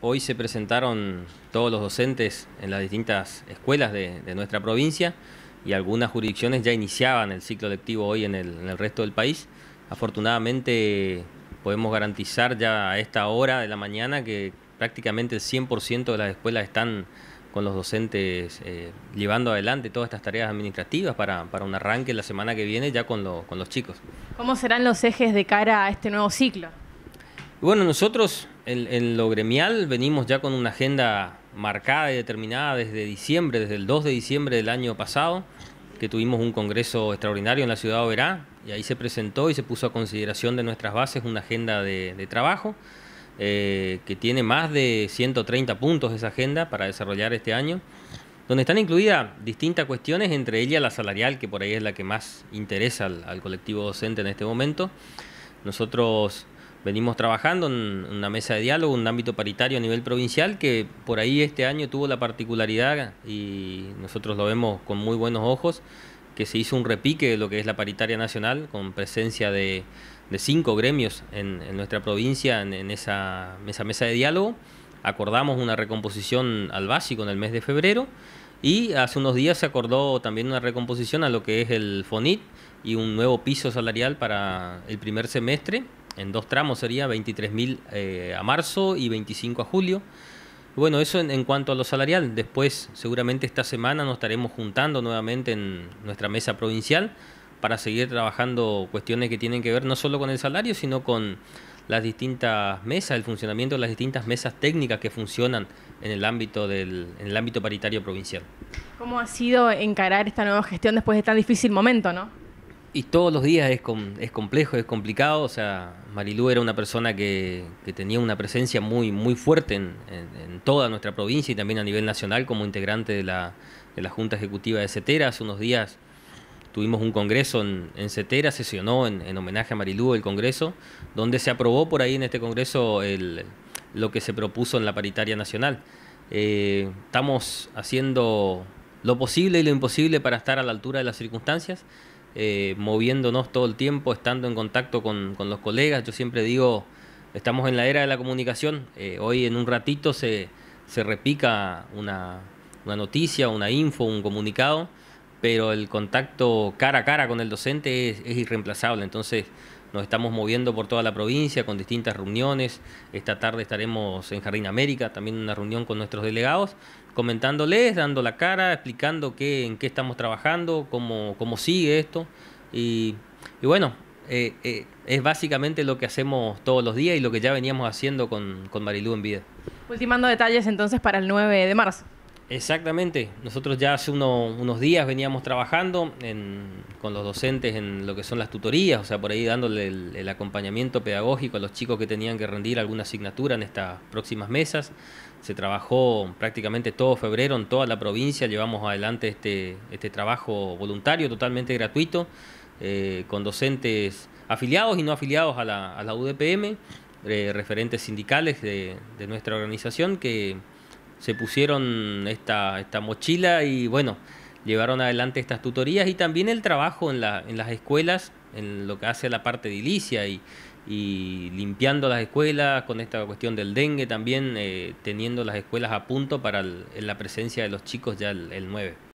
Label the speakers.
Speaker 1: Hoy se presentaron todos los docentes en las distintas escuelas de, nuestra provincia y algunas jurisdicciones ya iniciaban el ciclo lectivo hoy en el, resto del país. Afortunadamente podemos garantizar ya a esta hora de la mañana que prácticamente el 100% de las escuelas están con los docentes eh, llevando adelante todas estas tareas administrativas para, un arranque la semana que viene ya con los chicos.
Speaker 2: ¿Cómo serán los ejes de cara a este nuevo ciclo?
Speaker 1: bueno, nosotros en, lo gremial venimos ya con una agenda marcada y determinada desde diciembre, desde el 2 de diciembre del año pasado, que tuvimos un congreso extraordinario en la ciudad de Oberá, y ahí se presentó y se puso a consideración de nuestras bases una agenda de, trabajo. Eh, que tiene más de 130 puntos esa agenda para desarrollar este año, donde están incluidas distintas cuestiones, entre ellas la salarial, que por ahí es la que más interesa al, al colectivo docente en este momento. Nosotros venimos trabajando en una mesa de diálogo, un ámbito paritario a nivel provincial que por ahí este año tuvo la particularidad y nosotros lo vemos con muy buenos ojos, que se hizo un repique de lo que es la paritaria nacional con presencia de, cinco gremios en, nuestra provincia en, esa, en, esa, mesa de diálogo. Acordamos una recomposición al básico en el mes de febrero y hace unos días se acordó también una recomposición a lo que es el FONIT y un nuevo piso salarial para el primer semestre en dos tramos sería 23.000 eh, a marzo y 25 a julio. Bueno, eso en, cuanto a lo salarial. Después, seguramente esta semana nos estaremos juntando nuevamente en nuestra mesa provincial para seguir trabajando cuestiones que tienen que ver no solo con el salario, sino con las distintas mesas, el funcionamiento de las distintas mesas técnicas que funcionan en el ámbito del en el ámbito paritario provincial.
Speaker 2: ¿Cómo ha sido encarar esta nueva gestión después de tan difícil momento, no?
Speaker 1: Y todos los días es, es complejo, es complicado. O sea, Marilú era una persona que, tenía una presencia muy, muy fuerte en, toda nuestra provincia y también a nivel nacional como integrante de la, de la Junta Ejecutiva de CETERA. Hace unos días tuvimos un congreso en, en CETERA, sesionó en, homenaje a Marilú el congreso, donde se aprobó por ahí en este congreso el, lo que se propuso en la paritaria nacional. Eh, estamos haciendo lo posible y lo imposible para estar a la altura de las circunstancias. Eh, moviéndonos todo el tiempo, estando en contacto con, los colegas. Yo siempre digo, estamos en la era de la comunicación. Eh, hoy en un ratito se, se repica una, una, noticia, una info, un comunicado pero el contacto cara a cara con el docente es, irreemplazable. Entonces, nos estamos moviendo por toda la provincia con distintas reuniones. Esta tarde estaremos en Jardín América, también una reunión con nuestros delegados, comentándoles, dando la cara, explicando qué, en qué estamos trabajando, cómo, sigue esto. Y, bueno, eh, eh, es básicamente lo que hacemos todos los días y lo que ya veníamos haciendo con, con Marilú en vida.
Speaker 2: Ultimando detalles entonces para el 9 de marzo.
Speaker 1: Exactamente. Nosotros ya hace uno, unos días veníamos trabajando con los docentes en lo que son las tutorías, o sea, por ahí dándole el, acompañamiento pedagógico a los chicos que tenían que rendir alguna asignatura en estas próximas mesas. Se trabajó prácticamente todo febrero en toda la provincia, llevamos adelante este, este trabajo voluntario, totalmente gratuito, eh, con docentes afiliados y no afiliados a la, a la UDPM, eh, referentes sindicales de, de nuestra organización que se pusieron esta, esta mochila y bueno, llevaron adelante estas tutorías y también el trabajo en, en las escuelas, en lo que hace a la parte de y, y limpiando las escuelas con esta cuestión del dengue también, eh, teniendo las escuelas a punto para la presencia de los chicos ya el, el 9.